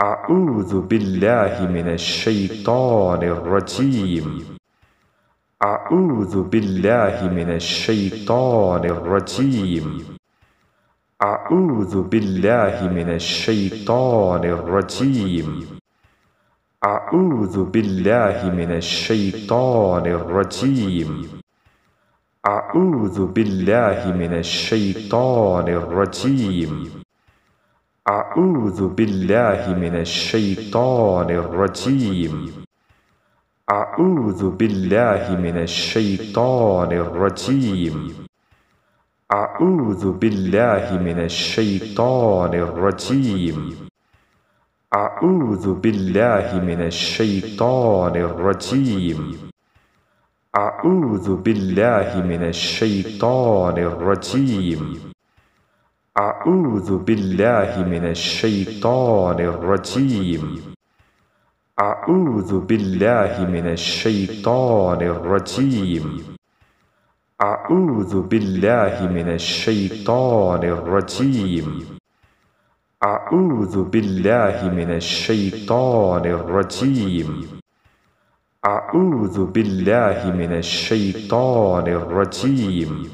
أعوذ بالله من الشيطان الرجيم أعوذ بالله من الشيطان الرجيم أعوذ بالله من الشيطان الرجيم أعوذ بالله من الشيطان الرجيم أعوذ بالله من الشيطان الرجيم أعوذ بالله من الشيطان الرجيم أعوذ بالله من الشيطان الرجيم أعوذ بالله من الشيطان الرجيم أعوذ بالله من الشيطان الرجيم أعوذ بالله من الشيطان الرجيم أعوذ بالله من الشيطان الرجيم أعوذ بالله من الشيطان الرجيم أعوذ بالله من الشيطان الرجيم أعوذ بالله من الشيطان الرجيم أعوذ بالله من الشيطان الرجيم